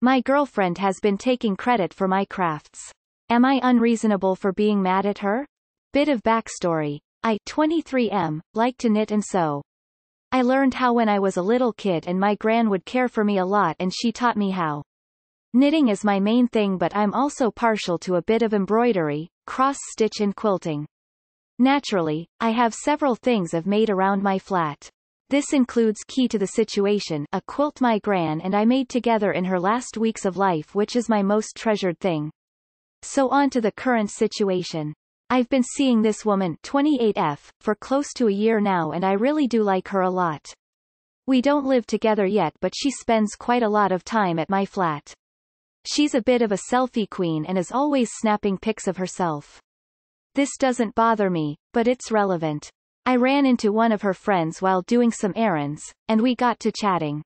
My girlfriend has been taking credit for my crafts. Am I unreasonable for being mad at her? Bit of backstory. I, 23M, like to knit and sew. I learned how when I was a little kid and my gran would care for me a lot and she taught me how. Knitting is my main thing but I'm also partial to a bit of embroidery, cross-stitch and quilting. Naturally, I have several things I've made around my flat. This includes Key to the Situation a quilt my gran and I made together in her last weeks of life which is my most treasured thing. So on to the current situation. I've been seeing this woman 28F, for close to a year now and I really do like her a lot. We don't live together yet but she spends quite a lot of time at my flat. She's a bit of a selfie queen and is always snapping pics of herself. This doesn't bother me, but it's relevant. I ran into one of her friends while doing some errands, and we got to chatting.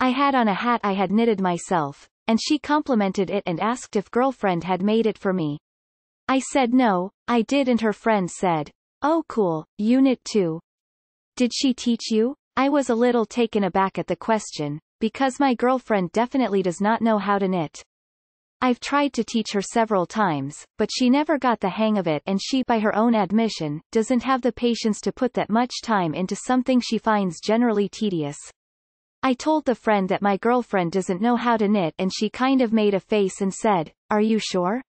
I had on a hat I had knitted myself, and she complimented it and asked if girlfriend had made it for me. I said no, I did and her friend said, Oh cool, unit 2. Did she teach you? I was a little taken aback at the question, because my girlfriend definitely does not know how to knit. I've tried to teach her several times, but she never got the hang of it and she, by her own admission, doesn't have the patience to put that much time into something she finds generally tedious. I told the friend that my girlfriend doesn't know how to knit and she kind of made a face and said, are you sure?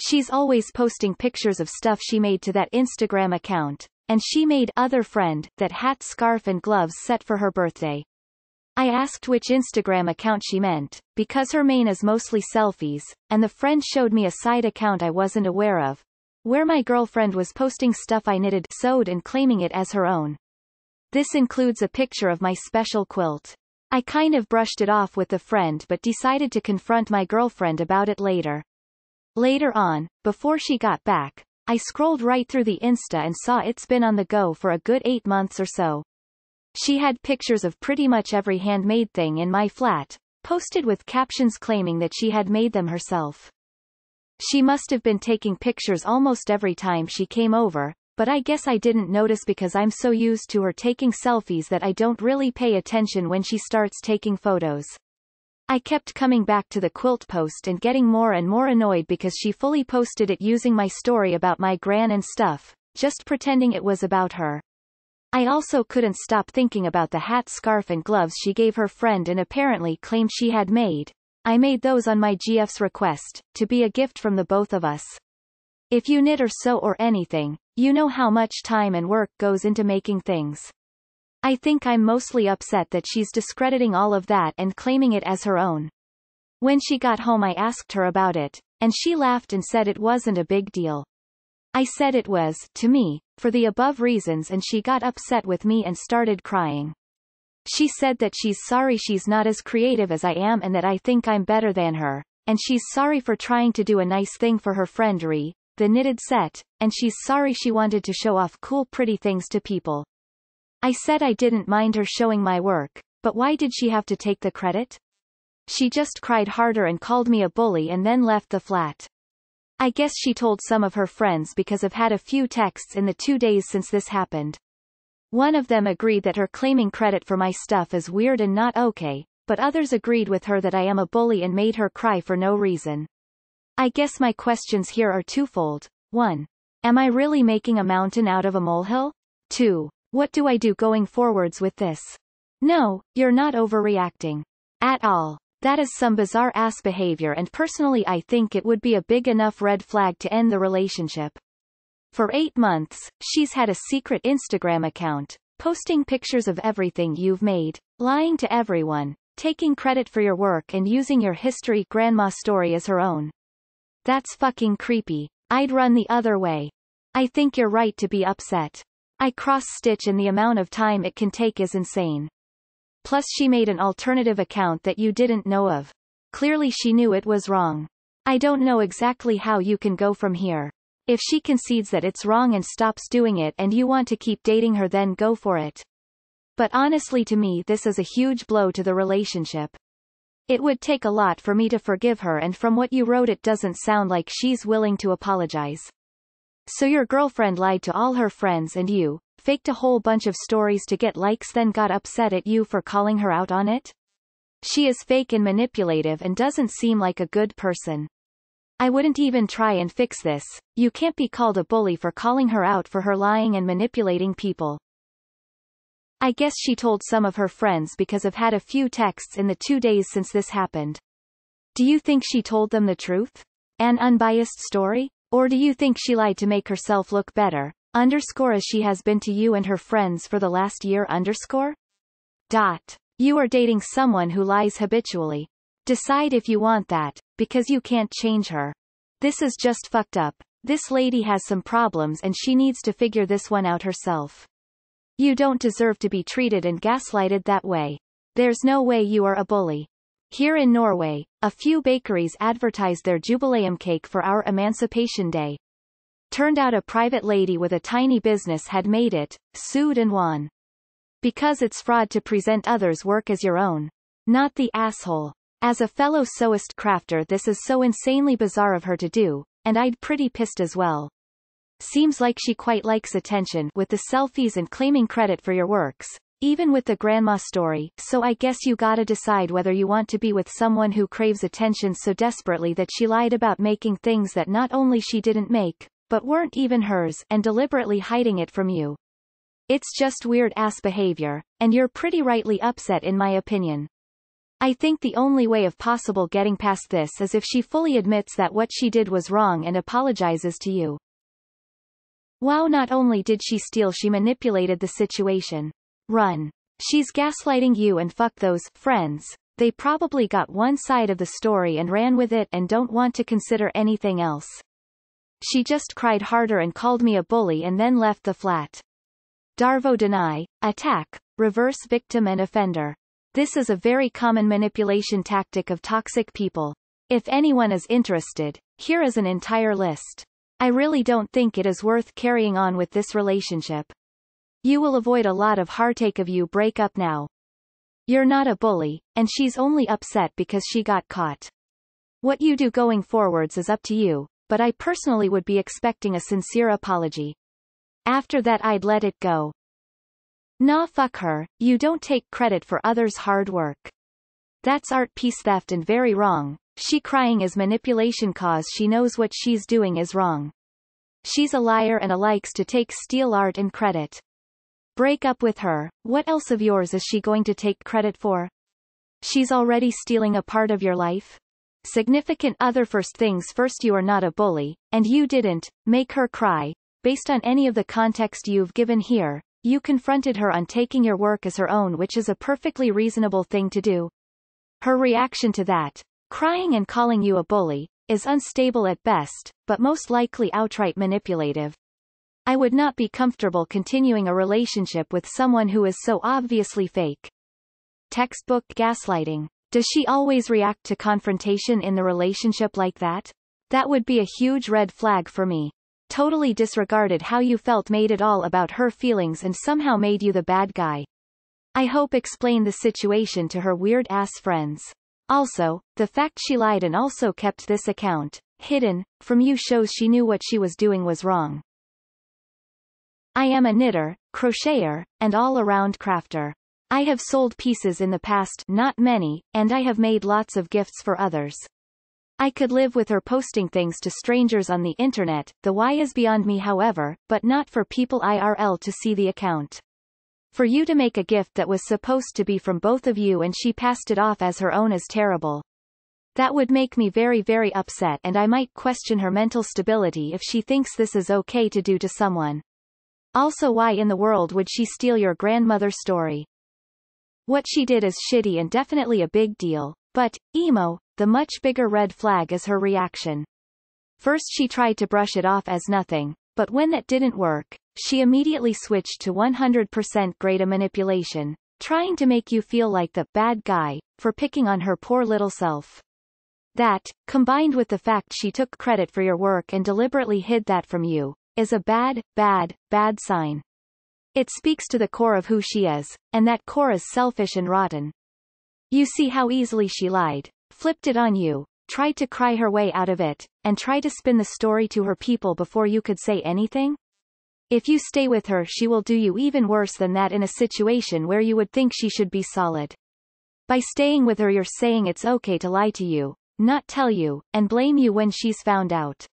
She's always posting pictures of stuff she made to that Instagram account, and she made other friend that hat scarf and gloves set for her birthday. I asked which Instagram account she meant, because her main is mostly selfies, and the friend showed me a side account I wasn't aware of, where my girlfriend was posting stuff I knitted sewed and claiming it as her own. This includes a picture of my special quilt. I kind of brushed it off with the friend but decided to confront my girlfriend about it later. Later on, before she got back, I scrolled right through the Insta and saw it's been on the go for a good eight months or so. She had pictures of pretty much every handmade thing in my flat, posted with captions claiming that she had made them herself. She must have been taking pictures almost every time she came over, but I guess I didn't notice because I'm so used to her taking selfies that I don't really pay attention when she starts taking photos. I kept coming back to the quilt post and getting more and more annoyed because she fully posted it using my story about my gran and stuff, just pretending it was about her. I also couldn't stop thinking about the hat scarf and gloves she gave her friend and apparently claimed she had made. I made those on my GF's request, to be a gift from the both of us. If you knit or sew or anything, you know how much time and work goes into making things. I think I'm mostly upset that she's discrediting all of that and claiming it as her own. When she got home I asked her about it, and she laughed and said it wasn't a big deal. I said it was, to me, for the above reasons and she got upset with me and started crying. She said that she's sorry she's not as creative as I am and that I think I'm better than her, and she's sorry for trying to do a nice thing for her friend Ri, the knitted set, and she's sorry she wanted to show off cool pretty things to people. I said I didn't mind her showing my work, but why did she have to take the credit? She just cried harder and called me a bully and then left the flat. I guess she told some of her friends because I've had a few texts in the two days since this happened. One of them agreed that her claiming credit for my stuff is weird and not okay, but others agreed with her that I am a bully and made her cry for no reason. I guess my questions here are twofold. 1. Am I really making a mountain out of a molehill? 2. What do I do going forwards with this? No, you're not overreacting. At all. That is some bizarre ass behavior and personally I think it would be a big enough red flag to end the relationship. For eight months, she's had a secret Instagram account, posting pictures of everything you've made, lying to everyone, taking credit for your work and using your history grandma story as her own. That's fucking creepy. I'd run the other way. I think you're right to be upset. I cross-stitch and the amount of time it can take is insane. Plus she made an alternative account that you didn't know of. Clearly she knew it was wrong. I don't know exactly how you can go from here. If she concedes that it's wrong and stops doing it and you want to keep dating her then go for it. But honestly to me this is a huge blow to the relationship. It would take a lot for me to forgive her and from what you wrote it doesn't sound like she's willing to apologize. So your girlfriend lied to all her friends and you, faked a whole bunch of stories to get likes then got upset at you for calling her out on it? She is fake and manipulative and doesn't seem like a good person. I wouldn't even try and fix this, you can't be called a bully for calling her out for her lying and manipulating people. I guess she told some of her friends because I've had a few texts in the two days since this happened. Do you think she told them the truth? An unbiased story? Or do you think she lied to make herself look better? Underscore as she has been to you and her friends for the last year underscore? Dot. You are dating someone who lies habitually. Decide if you want that, because you can't change her. This is just fucked up. This lady has some problems and she needs to figure this one out herself. You don't deserve to be treated and gaslighted that way. There's no way you are a bully. Here in Norway, a few bakeries advertise their Jubileum cake for our Emancipation Day, turned out a private lady with a tiny business had made it, sued and won. Because it's fraud to present others' work as your own. Not the asshole. As a fellow sewist crafter this is so insanely bizarre of her to do, and I'd pretty pissed as well. Seems like she quite likes attention with the selfies and claiming credit for your works, even with the grandma story, so I guess you gotta decide whether you want to be with someone who craves attention so desperately that she lied about making things that not only she didn't make, but weren't even hers and deliberately hiding it from you. It's just weird ass behavior, and you're pretty rightly upset in my opinion. I think the only way of possible getting past this is if she fully admits that what she did was wrong and apologizes to you. Wow not only did she steal she manipulated the situation. Run. She's gaslighting you and fuck those friends. They probably got one side of the story and ran with it and don't want to consider anything else. She just cried harder and called me a bully and then left the flat. Darvo deny, attack, reverse victim and offender. This is a very common manipulation tactic of toxic people. If anyone is interested, here is an entire list. I really don't think it is worth carrying on with this relationship. You will avoid a lot of heartache if you break up now. You're not a bully, and she's only upset because she got caught. What you do going forwards is up to you, but I personally would be expecting a sincere apology. After that I'd let it go. Nah fuck her, you don't take credit for others' hard work. That's art piece theft and very wrong, she crying is manipulation cause she knows what she's doing is wrong. She's a liar and a likes to take steal art and credit. Break up with her, what else of yours is she going to take credit for? She's already stealing a part of your life? significant other first things first you are not a bully, and you didn't, make her cry, based on any of the context you've given here, you confronted her on taking your work as her own which is a perfectly reasonable thing to do. Her reaction to that, crying and calling you a bully, is unstable at best, but most likely outright manipulative. I would not be comfortable continuing a relationship with someone who is so obviously fake. Textbook gaslighting does she always react to confrontation in the relationship like that? That would be a huge red flag for me. Totally disregarded how you felt made it all about her feelings and somehow made you the bad guy. I hope explain the situation to her weird ass friends. Also, the fact she lied and also kept this account hidden from you shows she knew what she was doing was wrong. I am a knitter, crocheter, and all-around crafter. I have sold pieces in the past not many, and I have made lots of gifts for others. I could live with her posting things to strangers on the internet, the why is beyond me however, but not for people IRL to see the account. For you to make a gift that was supposed to be from both of you and she passed it off as her own is terrible. That would make me very very upset and I might question her mental stability if she thinks this is okay to do to someone. Also why in the world would she steal your grandmother's story? What she did is shitty and definitely a big deal, but, emo, the much bigger red flag is her reaction. First she tried to brush it off as nothing, but when that didn't work, she immediately switched to 100% greater manipulation, trying to make you feel like the bad guy, for picking on her poor little self. That, combined with the fact she took credit for your work and deliberately hid that from you, is a bad, bad, bad sign. It speaks to the core of who she is, and that core is selfish and rotten. You see how easily she lied, flipped it on you, tried to cry her way out of it, and try to spin the story to her people before you could say anything? If you stay with her she will do you even worse than that in a situation where you would think she should be solid. By staying with her you're saying it's okay to lie to you, not tell you, and blame you when she's found out.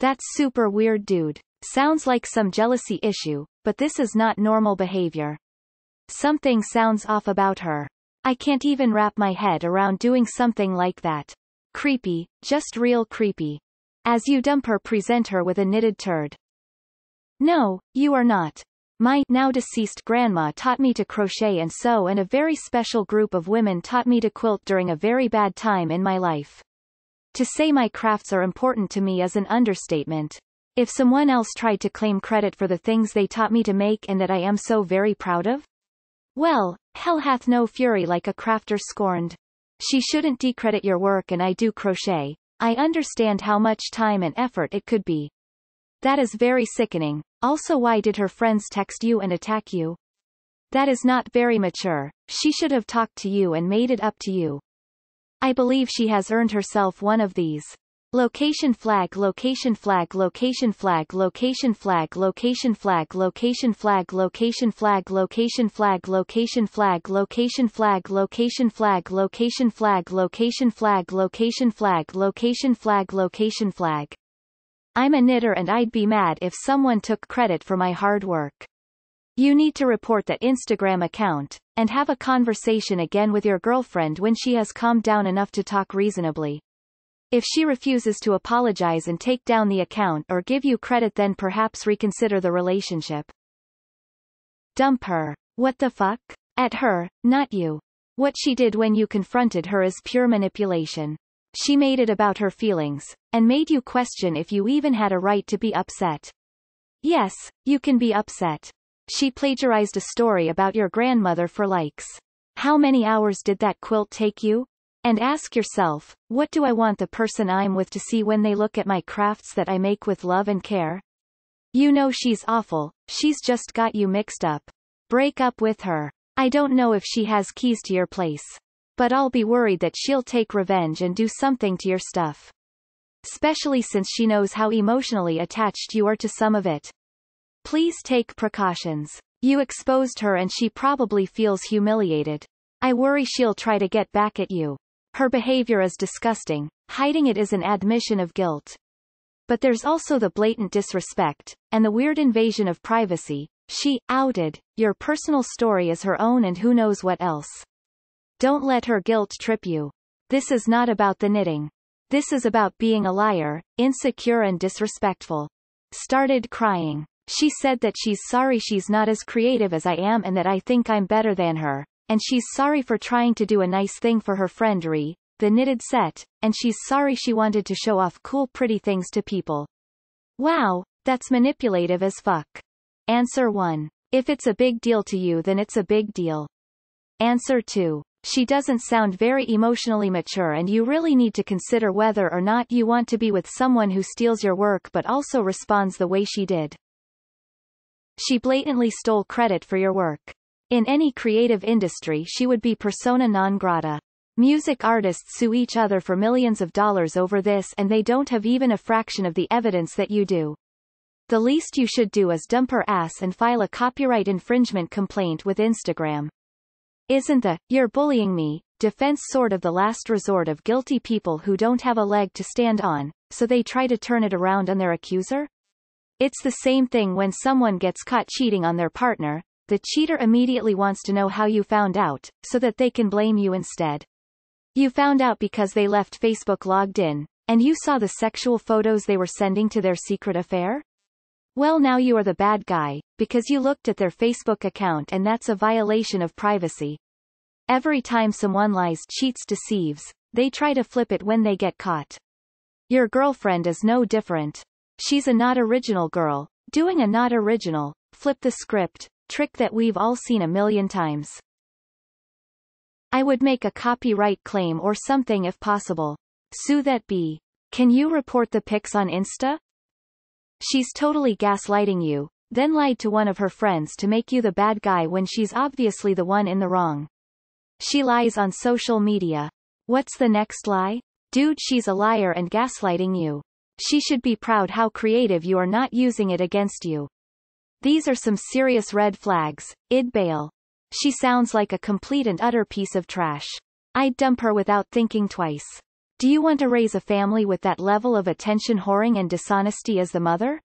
That's super weird dude. Sounds like some jealousy issue, but this is not normal behavior. Something sounds off about her. I can't even wrap my head around doing something like that. Creepy, just real creepy. As you dump her present her with a knitted turd. No, you are not. My now deceased grandma taught me to crochet and sew and a very special group of women taught me to quilt during a very bad time in my life. To say my crafts are important to me is an understatement. If someone else tried to claim credit for the things they taught me to make and that I am so very proud of? Well, hell hath no fury like a crafter scorned. She shouldn't decredit your work and I do crochet. I understand how much time and effort it could be. That is very sickening. Also why did her friends text you and attack you? That is not very mature. She should have talked to you and made it up to you. I believe she has earned herself one of these. Location flag location flag location flag location flag location flag location flag location flag location flag location flag location flag location flag location flag location flag location flag location flag location flag I'm a knitter and I'd be mad if someone took credit for my hard work. You need to report that Instagram account and have a conversation again with your girlfriend when she has calmed down enough to talk reasonably. If she refuses to apologize and take down the account or give you credit then perhaps reconsider the relationship. Dump her. What the fuck? At her, not you. What she did when you confronted her is pure manipulation. She made it about her feelings, and made you question if you even had a right to be upset. Yes, you can be upset. She plagiarized a story about your grandmother for likes. How many hours did that quilt take you? And ask yourself, what do I want the person I'm with to see when they look at my crafts that I make with love and care? You know she's awful, she's just got you mixed up. Break up with her. I don't know if she has keys to your place. But I'll be worried that she'll take revenge and do something to your stuff. Especially since she knows how emotionally attached you are to some of it. Please take precautions. You exposed her and she probably feels humiliated. I worry she'll try to get back at you. Her behavior is disgusting, hiding it is an admission of guilt. But there's also the blatant disrespect, and the weird invasion of privacy. She, outed, your personal story is her own and who knows what else. Don't let her guilt trip you. This is not about the knitting. This is about being a liar, insecure and disrespectful. Started crying. She said that she's sorry she's not as creative as I am and that I think I'm better than her and she's sorry for trying to do a nice thing for her friend Ri, the knitted set, and she's sorry she wanted to show off cool pretty things to people. Wow, that's manipulative as fuck. Answer 1. If it's a big deal to you then it's a big deal. Answer 2. She doesn't sound very emotionally mature and you really need to consider whether or not you want to be with someone who steals your work but also responds the way she did. She blatantly stole credit for your work. In any creative industry she would be persona non grata. Music artists sue each other for millions of dollars over this and they don't have even a fraction of the evidence that you do. The least you should do is dump her ass and file a copyright infringement complaint with Instagram. Isn't the, you're bullying me, defense sort of the last resort of guilty people who don't have a leg to stand on, so they try to turn it around on their accuser? It's the same thing when someone gets caught cheating on their partner, the cheater immediately wants to know how you found out, so that they can blame you instead. You found out because they left Facebook logged in, and you saw the sexual photos they were sending to their secret affair? Well now you are the bad guy, because you looked at their Facebook account and that's a violation of privacy. Every time someone lies cheats deceives, they try to flip it when they get caught. Your girlfriend is no different. She's a not original girl, doing a not original, flip the script, trick that we've all seen a million times. I would make a copyright claim or something if possible. Sue that B. Can you report the pics on Insta? She's totally gaslighting you, then lied to one of her friends to make you the bad guy when she's obviously the one in the wrong. She lies on social media. What's the next lie? Dude she's a liar and gaslighting you. She should be proud how creative you are not using it against you. These are some serious red flags. Id bail. She sounds like a complete and utter piece of trash. I'd dump her without thinking twice. Do you want to raise a family with that level of attention whoring and dishonesty as the mother?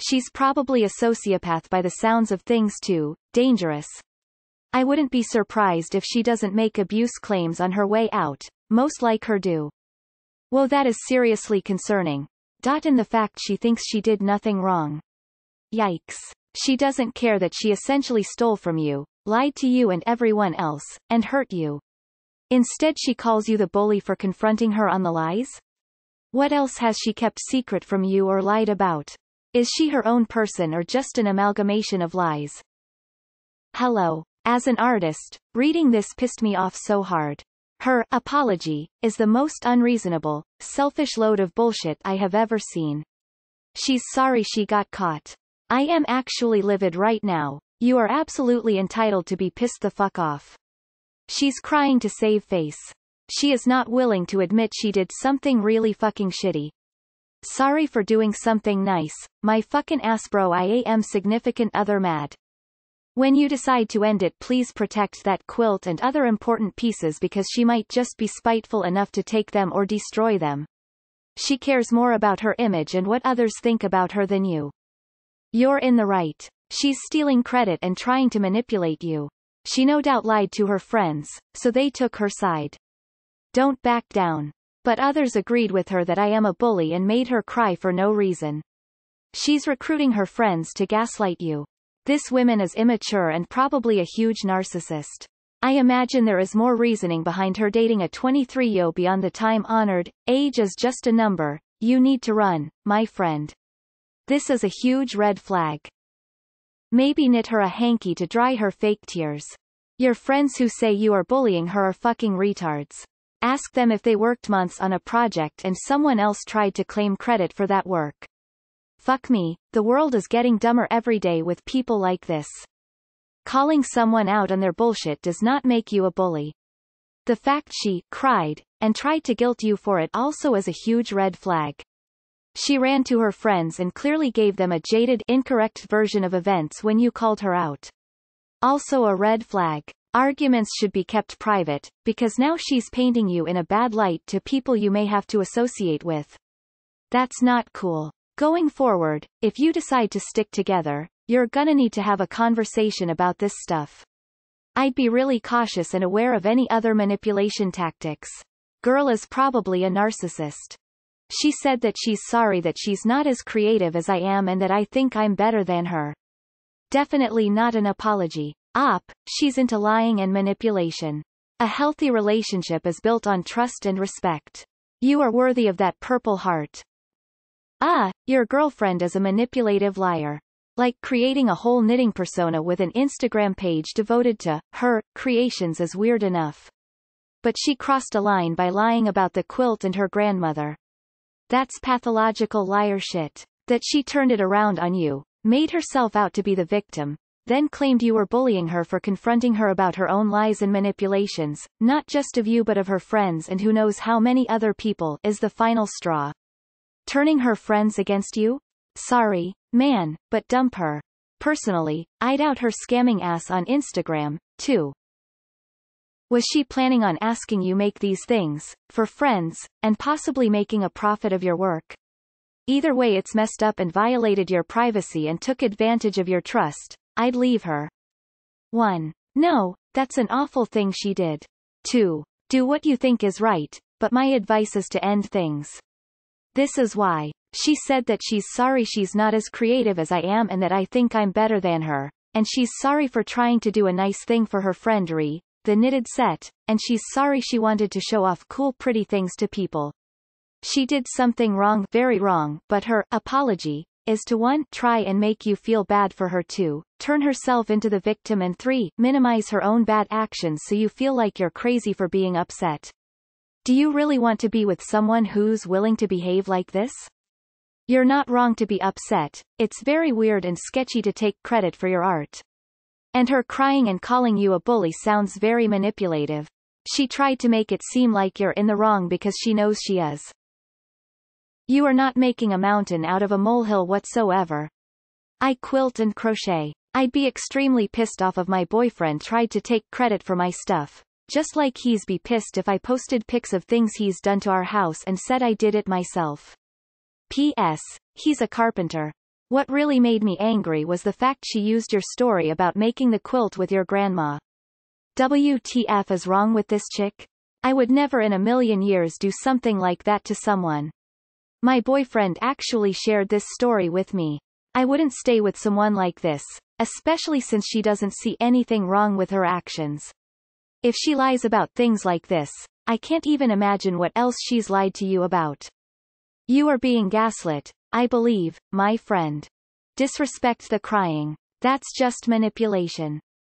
She's probably a sociopath by the sounds of things too, dangerous. I wouldn't be surprised if she doesn't make abuse claims on her way out, most like her do. Whoa that is seriously concerning. Dot in the fact she thinks she did nothing wrong. Yikes. She doesn't care that she essentially stole from you, lied to you and everyone else, and hurt you. Instead she calls you the bully for confronting her on the lies? What else has she kept secret from you or lied about? Is she her own person or just an amalgamation of lies? Hello. As an artist, reading this pissed me off so hard. Her apology is the most unreasonable, selfish load of bullshit I have ever seen. She's sorry she got caught. I am actually livid right now. You are absolutely entitled to be pissed the fuck off. She's crying to save face. She is not willing to admit she did something really fucking shitty. Sorry for doing something nice, my fucking ass bro I am significant other mad. When you decide to end it please protect that quilt and other important pieces because she might just be spiteful enough to take them or destroy them. She cares more about her image and what others think about her than you. You're in the right. She's stealing credit and trying to manipulate you. She no doubt lied to her friends, so they took her side. Don't back down. But others agreed with her that I am a bully and made her cry for no reason. She's recruiting her friends to gaslight you. This woman is immature and probably a huge narcissist. I imagine there is more reasoning behind her dating a 23 year beyond the time honored, age is just a number, you need to run, my friend. This is a huge red flag. Maybe knit her a hanky to dry her fake tears. Your friends who say you are bullying her are fucking retards. Ask them if they worked months on a project and someone else tried to claim credit for that work. Fuck me, the world is getting dumber every day with people like this. Calling someone out on their bullshit does not make you a bully. The fact she cried and tried to guilt you for it also is a huge red flag. She ran to her friends and clearly gave them a jaded incorrect version of events when you called her out. Also a red flag. Arguments should be kept private, because now she's painting you in a bad light to people you may have to associate with. That's not cool. Going forward, if you decide to stick together, you're gonna need to have a conversation about this stuff. I'd be really cautious and aware of any other manipulation tactics. Girl is probably a narcissist. She said that she's sorry that she's not as creative as I am and that I think I'm better than her. Definitely not an apology. Op, she's into lying and manipulation. A healthy relationship is built on trust and respect. You are worthy of that purple heart. Ah, your girlfriend is a manipulative liar. Like creating a whole knitting persona with an Instagram page devoted to her creations is weird enough. But she crossed a line by lying about the quilt and her grandmother. That's pathological liar shit. That she turned it around on you, made herself out to be the victim, then claimed you were bullying her for confronting her about her own lies and manipulations, not just of you but of her friends and who knows how many other people, is the final straw. Turning her friends against you? Sorry, man, but dump her. Personally, I doubt her scamming ass on Instagram, too. Was she planning on asking you make these things, for friends, and possibly making a profit of your work? Either way it's messed up and violated your privacy and took advantage of your trust, I'd leave her. 1. No, that's an awful thing she did. 2. Do what you think is right, but my advice is to end things. This is why. She said that she's sorry she's not as creative as I am and that I think I'm better than her, and she's sorry for trying to do a nice thing for her friend Ree, the knitted set, and she's sorry she wanted to show off cool pretty things to people. She did something wrong, very wrong, but her apology is to 1. Try and make you feel bad for her 2. Turn herself into the victim and 3. Minimize her own bad actions so you feel like you're crazy for being upset. Do you really want to be with someone who's willing to behave like this? You're not wrong to be upset, it's very weird and sketchy to take credit for your art and her crying and calling you a bully sounds very manipulative. She tried to make it seem like you're in the wrong because she knows she is. You are not making a mountain out of a molehill whatsoever. I quilt and crochet. I'd be extremely pissed off if my boyfriend tried to take credit for my stuff. Just like he's be pissed if I posted pics of things he's done to our house and said I did it myself. P.S. He's a carpenter. What really made me angry was the fact she used your story about making the quilt with your grandma. WTF is wrong with this chick? I would never in a million years do something like that to someone. My boyfriend actually shared this story with me. I wouldn't stay with someone like this, especially since she doesn't see anything wrong with her actions. If she lies about things like this, I can't even imagine what else she's lied to you about. You are being gaslit, I believe, my friend. Disrespect the crying. That's just manipulation.